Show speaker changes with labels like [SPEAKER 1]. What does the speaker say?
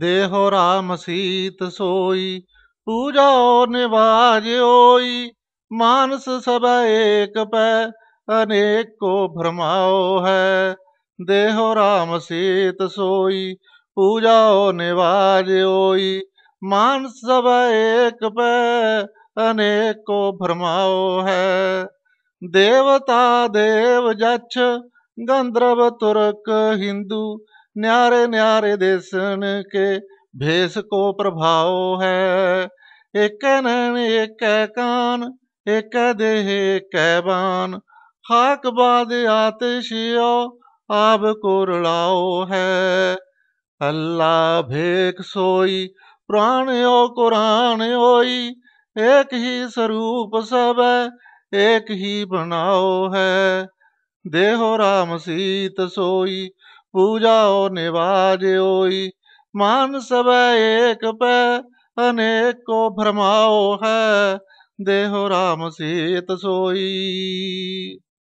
[SPEAKER 1] ਦੇਹੋ ਰਾਮ ਸੀਤ ਸੋਈ ਨਿਵਾਜ ਹੋਈ ਮਾਨਸ ਸਭਾ ਏਕ ਪੈ ਅਨੇਕ ਕੋ ਹੈ ਦੇਹੋ ਰਾਮ ਸੀਤ ਸੋਈ ਨਿਵਾਜ ਹੋਈ ਮਾਨਸ ਸਭਾ ਏਕ ਪੈ ਅਨੇਕ ਕੋ ਹੈ ਦੇਵਤਾ ਦੇਵ ਜਛ ਗੰਧਰਵ ਤੁਰਕ ਹਿੰਦੂ न्यारे न्यारे देसन के भेष को प्रभाव है एक नैन एक कान एक देह एक बान खाक बाद आतिशियो आब को रुलाओ है अल्लाह भेक सोई प्राण ओ कुरान ओई एक ही स्वरूप सब एक ही बनाओ है देहो राम सीत सोई पूजाओ निवाजोई मान सब एक पे अनेक को भ्रमाओ है देहो राम सीत सोई